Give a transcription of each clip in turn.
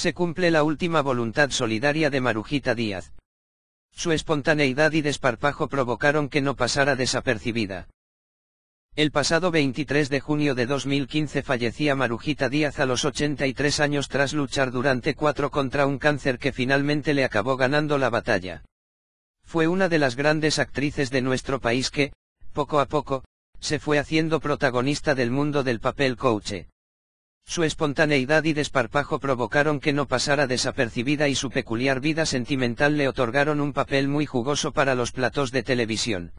se cumple la última voluntad solidaria de Marujita Díaz. Su espontaneidad y desparpajo provocaron que no pasara desapercibida. El pasado 23 de junio de 2015 fallecía Marujita Díaz a los 83 años tras luchar durante cuatro contra un cáncer que finalmente le acabó ganando la batalla. Fue una de las grandes actrices de nuestro país que, poco a poco, se fue haciendo protagonista del mundo del papel coache. Su espontaneidad y desparpajo provocaron que no pasara desapercibida y su peculiar vida sentimental le otorgaron un papel muy jugoso para los platos de televisión.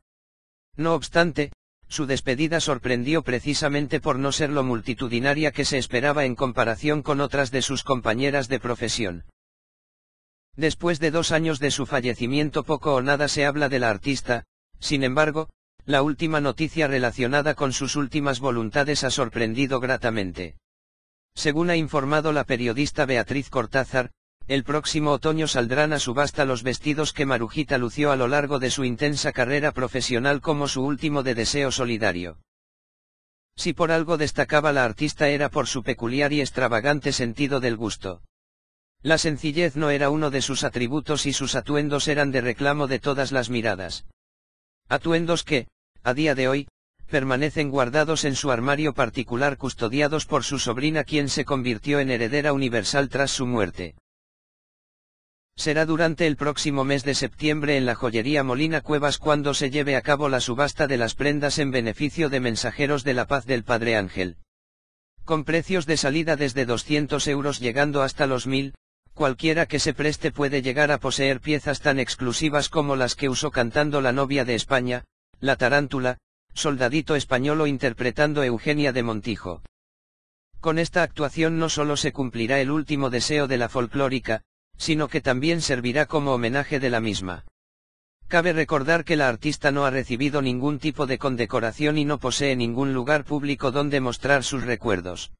No obstante, su despedida sorprendió precisamente por no ser lo multitudinaria que se esperaba en comparación con otras de sus compañeras de profesión. Después de dos años de su fallecimiento poco o nada se habla de la artista, sin embargo, la última noticia relacionada con sus últimas voluntades ha sorprendido gratamente. Según ha informado la periodista Beatriz Cortázar, el próximo otoño saldrán a subasta los vestidos que Marujita lució a lo largo de su intensa carrera profesional como su último de deseo solidario. Si por algo destacaba la artista era por su peculiar y extravagante sentido del gusto. La sencillez no era uno de sus atributos y sus atuendos eran de reclamo de todas las miradas. Atuendos que, a día de hoy, permanecen guardados en su armario particular custodiados por su sobrina quien se convirtió en heredera universal tras su muerte. Será durante el próximo mes de septiembre en la joyería Molina Cuevas cuando se lleve a cabo la subasta de las prendas en beneficio de mensajeros de la paz del Padre Ángel. Con precios de salida desde 200 euros llegando hasta los 1000, cualquiera que se preste puede llegar a poseer piezas tan exclusivas como las que usó cantando la novia de España, la tarántula, soldadito español interpretando Eugenia de Montijo. Con esta actuación no solo se cumplirá el último deseo de la folclórica, sino que también servirá como homenaje de la misma. Cabe recordar que la artista no ha recibido ningún tipo de condecoración y no posee ningún lugar público donde mostrar sus recuerdos.